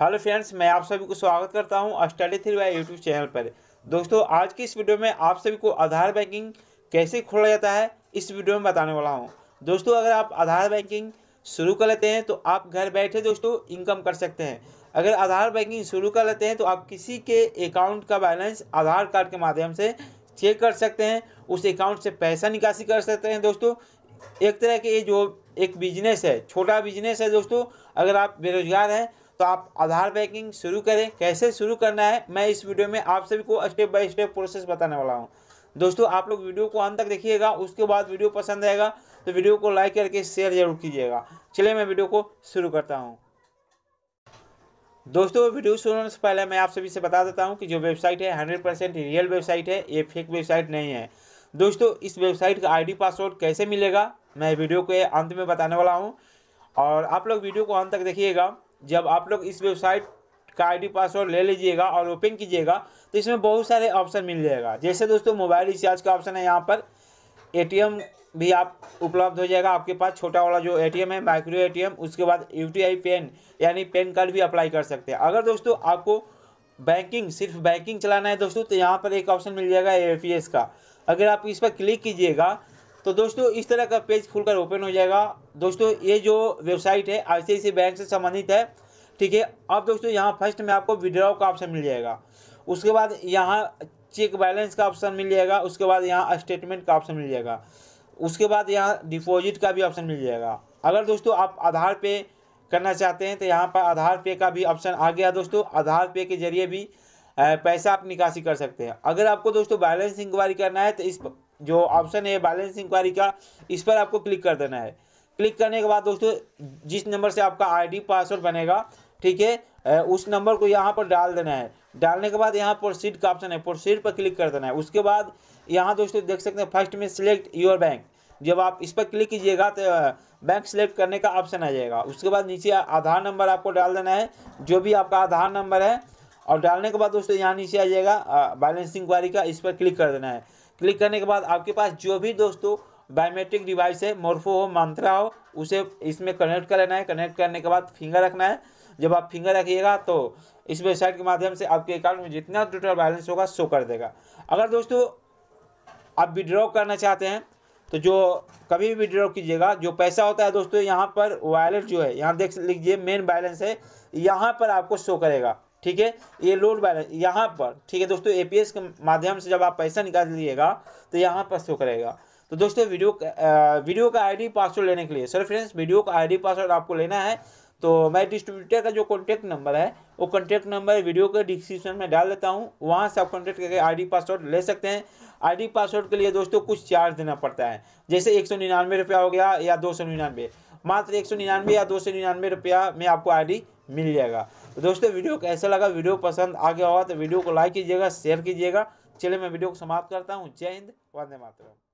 hello friends मैं आप सभी को स्वागत करता हूं study three by YouTube channel पर दोस्तों आज की इस वीडियो में आप सभी को आधार बैंकिंग कैसे खोला जाता है इस वीडियो में बताने वाला हूं दोस्तों अगर आप आधार बैंकिंग शुरू कर लेते हैं तो आप घर बैठे दोस्तों इनकम कर सकते हैं अगर आधार बैंकिंग शुरू कर लेते हैं तो आप किसी के अकाउंट का बैलेंस आधार कार्ड के माध्यम से चेक कर सकते हैं उस अकाउंट से पैसा निकासी कर सकते हैं दोस्तों एक तरह के ये जो एक बिजनेस है छोटा बिजनेस है दोस्तों अगर आप बेरोजगार हैं तो आप आधार बैंकिंग शुरू करें कैसे शुरू करना है मैं इस वीडियो में आप सभी को स्टेप बाय स्टेप प्रोसेस बताने वाला हूँ दोस्तों आप लोग वीडियो को अंत तक देखिएगा उसके बाद वीडियो पसंद आएगा तो वीडियो को लाइक करके शेयर जरूर कीजिएगा चलिए मैं वीडियो को शुरू करता हूँ दोस्तों वीडियो शुरू होने से पहले मैं आप सभी से बता देता हूँ कि जो वेबसाइट है हंड्रेड परसेंट रियल वेबसाइट है ये फेक वेबसाइट नहीं है दोस्तों इस वेबसाइट का आईडी पासवर्ड कैसे मिलेगा मैं वीडियो के अंत में बताने वाला हूँ और आप लोग वीडियो को अंत तक देखिएगा जब आप लोग इस वेबसाइट का आईडी पासवर्ड ले लीजिएगा और ओपन कीजिएगा तो इसमें बहुत सारे ऑप्शन मिल जाएगा जैसे दोस्तों मोबाइल रिचार्ज का ऑप्शन है यहाँ पर एटीएम भी आप उपलब्ध हो जाएगा आपके पास छोटा वाला जो एटीएम है माइक्रो एटीएम उसके बाद आई पेन यानी पेन कार्ड भी अप्लाई कर सकते हैं अगर दोस्तों आपको बैंकिंग सिर्फ बैंकिंग चलाना है दोस्तों तो यहाँ पर एक ऑप्शन मिल जाएगा ए का अगर आप इस पर क्लिक कीजिएगा तो दोस्तों इस तरह का पेज खुलकर ओपन हो जाएगा दोस्तों ये जो वेबसाइट है आई बैंक e से संबंधित है ठीक है अब दोस्तों यहाँ फर्स्ट में आपको विड्रॉ का ऑप्शन मिल जाएगा उसके बाद यहाँ चेक बैलेंस का ऑप्शन मिल जाएगा उसके बाद यहाँ स्टेटमेंट का ऑप्शन मिल जाएगा उसके बाद यहाँ डिपॉजिट का भी ऑप्शन मिल जाएगा अगर दोस्तों आप आधार पे करना चाहते हैं तो यहाँ पर आधार पे का भी ऑप्शन आ गया दोस्तों आधार पे के जरिए भी पैसा आप निकासी कर सकते हैं अगर आपको दोस्तों बैलेंस इंक्वायरी करना है तो इस जो ऑप्शन है बैलेंस इंक्वायरी का इस पर आपको क्लिक कर देना है क्लिक करने के बाद दोस्तों जिस नंबर से आपका आईडी पासवर्ड बनेगा ठीक है उस नंबर को यहाँ पर डाल देना है डालने के बाद यहाँ प्रोसीड का ऑप्शन है प्रोसीड पर क्लिक कर देना है उसके बाद यहाँ दोस्तों देख सकते हैं फर्स्ट में सिलेक्ट योर बैंक जब आप इस पर क्लिक कीजिएगा तो बैंक सेलेक्ट करने का ऑप्शन आ जाएगा उसके बाद नीचे आधार नंबर आपको डाल देना है जो भी आपका आधार नंबर है और डालने के बाद दोस्तों यहाँ नीचे आ जाएगा बैलेंसिंग क्वारी का इस पर क्लिक कर देना है क्लिक करने के बाद आपके पास जो भी दोस्तों बायोमेट्रिक डिवाइस है मोर्फो हो मंत्रा हो उसे इसमें कनेक्ट कर लेना है कनेक्ट करने के बाद फिंगर रखना है जब आप फिंगर रखिएगा तो इस वेबसाइट के माध्यम से आपके अकाउंट में जितना टोटल बैलेंस होगा शो कर देगा अगर दोस्तों आप विड्रॉ करना चाहते हैं तो जो कभी भी विड्रॉ कीजिएगा जो पैसा होता है दोस्तों यहाँ पर वॉलेट जो है यहाँ देख लीजिए मेन बैलेंस है यहाँ पर आपको शो करेगा ठीक है ये लोड बैलेंस यहाँ पर ठीक है दोस्तों एपीएस के माध्यम से जब आप पैसा निकाल लीजिएगा तो यहाँ पर शो करेगा तो दोस्तों वीडियो वीडियो का आईडी पासवर्ड लेने के लिए सर फ्रेंड्स वीडियो का आईडी पासवर्ड आपको लेना है तो मैं डिस्ट्रीब्यूटर का जो कॉन्टैक्ट नंबर है वो कॉन्टैक्ट नंबर वीडियो के डिस्क्रिप्शन में डाल देता हूँ वहाँ से आप कॉन्टैक्ट करके आईडी पासवर्ड ले सकते हैं आईडी पासवर्ड के लिए दोस्तों कुछ चार्ज देना पड़ता है जैसे एक सौ निन्यानवे रुपया हो गया या दो सौ निन्यानवे मात्र एक सौ निन्यानवे या दो सौ निन्यानवे रुपया में आपको आईडी मिल जाएगा तो दोस्तों वीडियो कैसा लगा वीडियो पसंद आ गया होगा तो वीडियो को लाइक कीजिएगा शेयर कीजिएगा चलिए मैं वीडियो को समाप्त करता हूँ जय हिंद वंदे मातरम